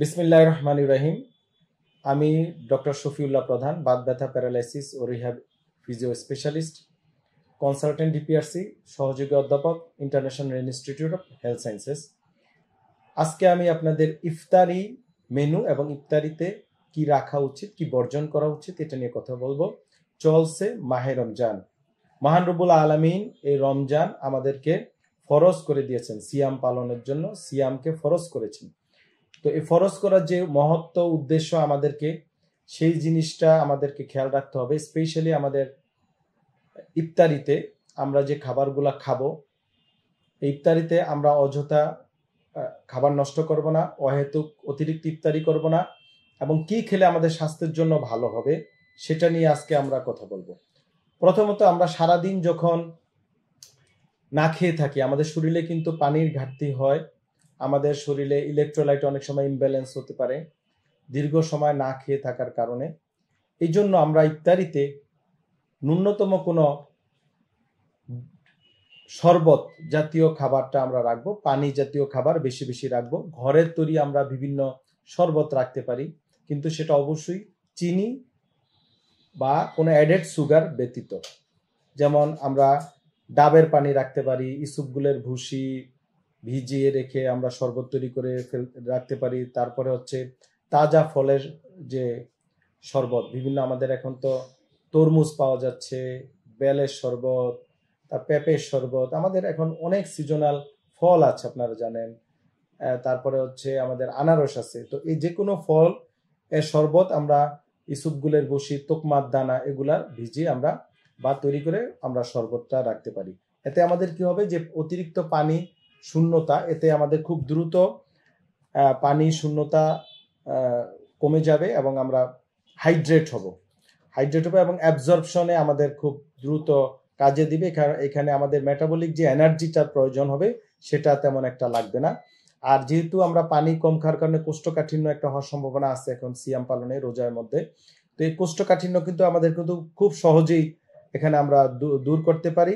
বিসমিল্লাহ রহমান ইব্রাহিম আমি ডক্টর শফিউল্লাহ প্রধান বাদ ব্যথা প্যারালাইসিস ও rehab physio specialist consultant DPRC সহযোগী অধ্যাপক international institute of health sciences আজকে আমি আপনাদের ইফতারি মেনু এবং ইফতারিতে কি রাখা উচিত কি বর্জন করা উচিত এটা নিয়ে কথা বলবো চলছে মাহে রমজান মহান রবুল আলমিন এই রমজান আমাদেরকে ফরজ করে দিয়েছেন সিয়াম পালনের জন্য সিয়ামকে ফরজ করেছেন তো এই ফরজ করার যে মহত্ব উদ্দেশ্য আমাদেরকে সেই জিনিসটা আমাদেরকে খেয়াল রাখতে হবে স্পেশালি আমাদের ইফতারিতে আমরা যে খাবারগুলা খাবো ইফতারিতে আমরা অযথা খাবার নষ্ট করব না অহেতুক অতিরিক্ত ইফতারি করব না এবং কি খেলে আমাদের স্বাস্থ্যের জন্য ভালো হবে সেটা নিয়ে আজকে আমরা কথা বলবো প্রথমত আমরা সারাদিন যখন না খেয়ে থাকি আমাদের শরীরে কিন্তু পানির ঘাটতি হয় আমাদের শরীরে ইলেকট্রোলাইট অনেক সময় ইমব্যালেন্স হতে পারে দীর্ঘ সময় না খেয়ে থাকার কারণে এই জন্য আমরা ইত্যাদিতে ন্যূনতম কোনো শরবত জাতীয় খাবারটা আমরা রাখবো পানি জাতীয় খাবার বেশি বেশি রাখবো ঘরের তৈরি আমরা বিভিন্ন শরবত রাখতে পারি কিন্তু সেটা অবশ্যই চিনি বা কোনো অ্যাডেড সুগার ব্যতীত যেমন আমরা ডাবের পানি রাখতে পারি ইসুপগুলের ভুসি ভিজিয়ে রেখে আমরা শরবত তৈরি করে রাখতে পারি তারপরে হচ্ছে তাজা ফলের যে শরবত বিভিন্ন আমাদের এখন তো তরমুজ পাওয়া যাচ্ছে বেলের শরবত পেঁপের শরবত আমাদের এখন অনেক সিজনাল ফল আছে আপনারা জানেন তারপরে হচ্ছে আমাদের আনারস আছে তো এই যে কোনো ফল এর শরবত আমরা ইসুপগুলের বসি তোকমার দানা এগুলা ভিজিয়ে আমরা বা তৈরি করে আমরা শরবতটা রাখতে পারি এতে আমাদের কি হবে যে অতিরিক্ত পানি শূন্যতা এতে আমাদের খুব দ্রুত পানি শূন্যতা কমে যাবে এবং আমরা হাইড্রেট হব হাইড্রেট হবে এবং অ্যাবজর্পশনে আমাদের খুব দ্রুত কাজে দিবে এখানে আমাদের মেটাবলিক যে এনার্জিটার প্রয়োজন হবে সেটা তেমন একটা লাগবে না আর যেহেতু আমরা পানি কম খাওয়ার কারণে কোষ্ঠকাঠিন্য একটা হওয়ার সম্ভাবনা আছে এখন সিয়াম পালনে রোজার মধ্যে তো এই কোষ্ঠকাঠিন্য কিন্তু আমাদের কিন্তু খুব সহজেই এখানে আমরা দূর করতে পারি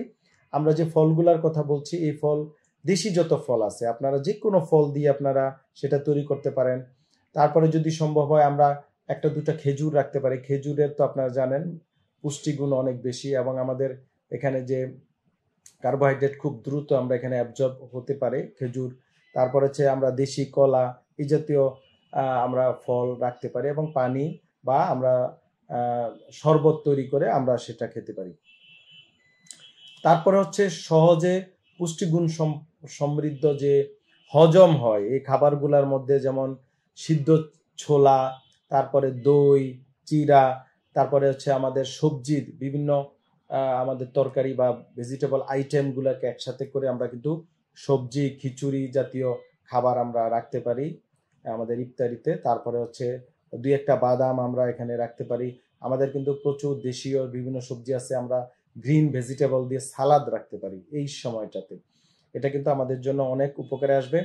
আমরা যে ফলগুলার কথা বলছি এই ফল দেশি যত ফল আছে আপনারা যে কোনো ফল দিয়ে আপনারা সেটা তৈরি করতে পারেন তারপরে যদি সম্ভব হয় আমরা একটা দুটা খেজুর রাখতে পারি খেজুরের তো আপনারা জানেন পুষ্টিগুণ অনেক বেশি এবং আমাদের এখানে যে কার্বোহাইড্রেট খুব দ্রুত আমরা এখানে অ্যাবজর্ব হতে পারে খেজুর তারপর হচ্ছে আমরা দেশি কলা এই জাতীয় আমরা ফল রাখতে পারি এবং পানি বা আমরা শরবত তৈরি করে আমরা সেটা খেতে পারি তারপরে হচ্ছে সহজে পুষ্টিগুণ সমৃদ্ধ যে হজম হয় এই খাবারগুলোর মধ্যে যেমন সিদ্ধ ছোলা তারপরে দই চিরা তারপরে হচ্ছে আমাদের সবজির বিভিন্ন আমাদের তরকারি বা ভেজিটেবল আইটেমগুলোকে একসাথে করে আমরা কিন্তু সবজি খিচুড়ি জাতীয় খাবার আমরা রাখতে পারি আমাদের ইফতারিতে তারপরে হচ্ছে দুই একটা বাদাম আমরা এখানে রাখতে পারি আমাদের কিন্তু প্রচুর দেশীয় বিভিন্ন সবজি আছে আমরা গ্রিন ভেজিটেবল দিয়ে সালাদ রাখতে পারি এই সময়টাতে এটা কিন্তু আমাদের জন্য অনেক উপকারে আসবে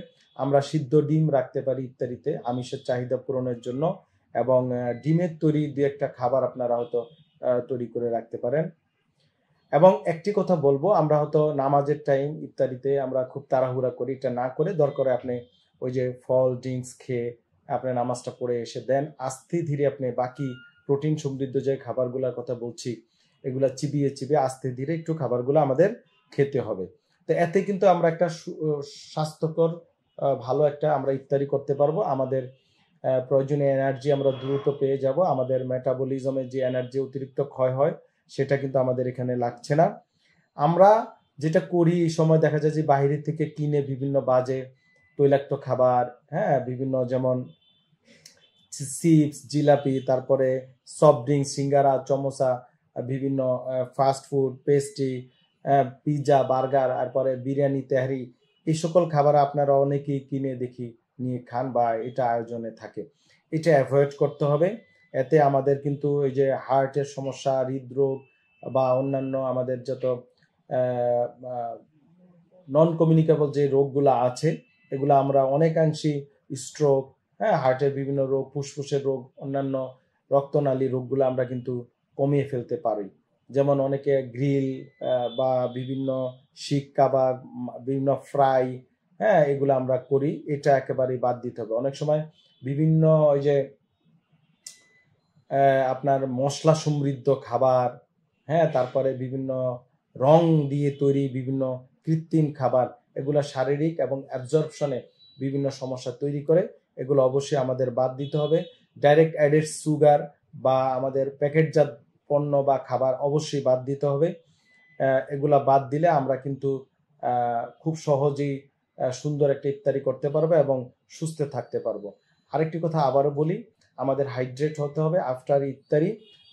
আমরা সিদ্ধ ডিম রাখতে পারি ইত্যাদিতে আমিষের চাহিদা পূরণের জন্য এবং ডিমের তৈরি দু একটা খাবার আপনারা হয়তো তৈরি করে রাখতে পারেন এবং একটি কথা বলবো আমরা হয়তো নামাজের টাইম ইত্যাদিতে আমরা খুব তাড়াহুড়া করি এটা না করে দরকারে আপনি ওই যে ফল ড্রিঙ্কস খেয়ে আপনি নামাজটা পড়ে এসে দেন আস্তে ধীরে আপনি বাকি প্রোটিন সমৃদ্ধ যে খাবারগুলোর কথা বলছি এগুলা চিবিয়ে চিবিয়ে আস্তে ধীরে একটু খাবারগুলো আমাদের খেতে হবে তো এতে কিন্তু আমরা একটা স্বাস্থ্যকর ভালো একটা আমরা ইফতারি করতে পারবো আমাদের প্রয়োজনীয় এনার্জি আমরা দ্রুত পেয়ে যাব আমাদের মেটাবলিজমে যে এনার্জি অতিরিক্ত ক্ষয় হয় সেটা কিন্তু আমাদের এখানে লাগছে না আমরা যেটা করি এই সময় দেখা যায় যে বাইরে থেকে কিনে বিভিন্ন বাজে তৈলাক্ত খাবার হ্যাঁ বিভিন্ন যেমন চিপস জিলাপি তারপরে সফট ড্রিঙ্কস সিঙ্গারা চমচা বিভিন্ন fast food pastry pizza burger তারপরে বিরিয়ানি তেহারি এই সকল খাবার আপনারা অনেকেই কিনে দেখি নিয়ে খান বা এটা আয়োজনে থাকে এটা অ্যাভয়েড করতে হবে এতে আমাদের কিন্তু এই যে হার্টের সমস্যা হৃদরোগ বা অন্যান্য আমাদের যত নন কমিউনিকেবল যে রোগগুলো আছে এগুলো আমরা অনেকাংশেই স্ট্রোক হ্যাঁ হার্টের বিভিন্ন রোগ ফুসফুসের রোগ অন্যান্য রক্তনালী রোগগুলো আমরা কিন্তু কমিয়ে ফেলতে পারি যেমন অনেকে গ্রিল বা বিভিন্ন শিখ কাবাব বিভিন্ন ফ্রাই হ্যাঁ এগুলো আমরা করি এটা একেবারেই বাদ দিতে হবে অনেক সময় বিভিন্ন ওই যে আপনার মশলা সমৃদ্ধ খাবার হ্যাঁ তারপরে বিভিন্ন রং দিয়ে তৈরি বিভিন্ন কৃত্রিম খাবার এগুলো শারীরিক এবং অ্যাবজর্পশনে বিভিন্ন সমস্যা তৈরি করে এগুলো অবশ্যই আমাদের বাদ দিতে হবে ডাইরেক্ট অ্যাডেড সুগার বা আমাদের প্যাকেটজাত পণ্য বা খাবার অবশ্যই বাদ দিতে হবে এগুলা বাদ দিলে আমরা কিন্তু খুব সহজেই সুন্দর একটা ইফতারি করতে পারবো এবং সুস্থ থাকতে পারবো আরেকটি কথা আবারও বলি আমাদের হাইড্রেট হতে হবে আফটার ইফতারি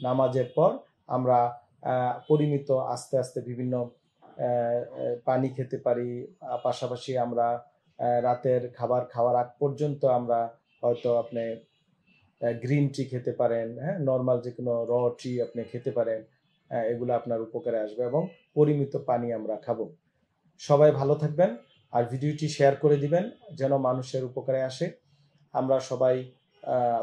নামাজের পর আমরা পরিমিত আস্তে আস্তে বিভিন্ন পানি খেতে পারি পাশাপাশি আমরা রাতের খাবার খাওয়ার আগ পর্যন্ত আমরা হয়তো আপনি গ্রিন টি খেতে পারেন হ্যাঁ নর্মাল যে কোনো র টি আপনি খেতে পারেন এগুলো আপনার উপকারে আসবে এবং পরিমিত পানি আমরা খাবো সবাই ভালো থাকবেন আর ভিডিওটি শেয়ার করে দিবেন যেন মানুষের উপকারে আসে আমরা সবাই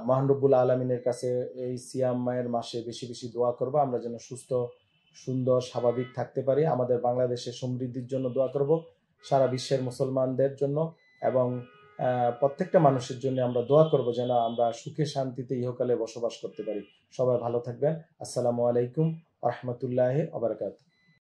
মহানরবুল আলমিনের কাছে এই সিয়াম মায়ের মাসে বেশি বেশি দোয়া করব আমরা যেন সুস্থ সুন্দর স্বাভাবিক থাকতে পারি আমাদের বাংলাদেশে সমৃদ্ধির জন্য দোয়া করব সারা বিশ্বের মুসলমানদের জন্য এবং প্রত্যেকটা মানুষের জন্য আমরা দোয়া করব যেন আমরা সুখে শান্তিতে ইহকালে বসবাস করতে পারি সবাই ভালো থাকবেন আসসালামু আলাইকুম রহমতুল্লাহ আবরকাত